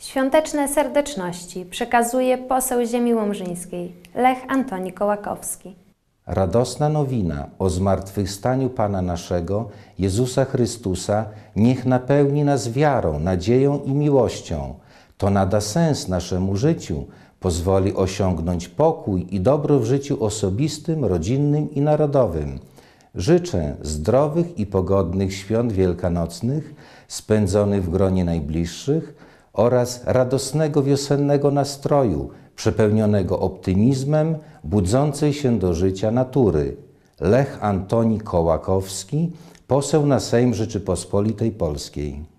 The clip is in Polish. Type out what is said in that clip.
Świąteczne serdeczności przekazuje poseł ziemi łomżyńskiej Lech Antoni Kołakowski. Radosna nowina o zmartwychwstaniu Pana naszego, Jezusa Chrystusa, niech napełni nas wiarą, nadzieją i miłością. To nada sens naszemu życiu, pozwoli osiągnąć pokój i dobro w życiu osobistym, rodzinnym i narodowym. Życzę zdrowych i pogodnych świąt wielkanocnych, spędzonych w gronie najbliższych, oraz radosnego wiosennego nastroju, przepełnionego optymizmem, budzącej się do życia natury. Lech Antoni Kołakowski, poseł na Sejm Rzeczypospolitej Polskiej.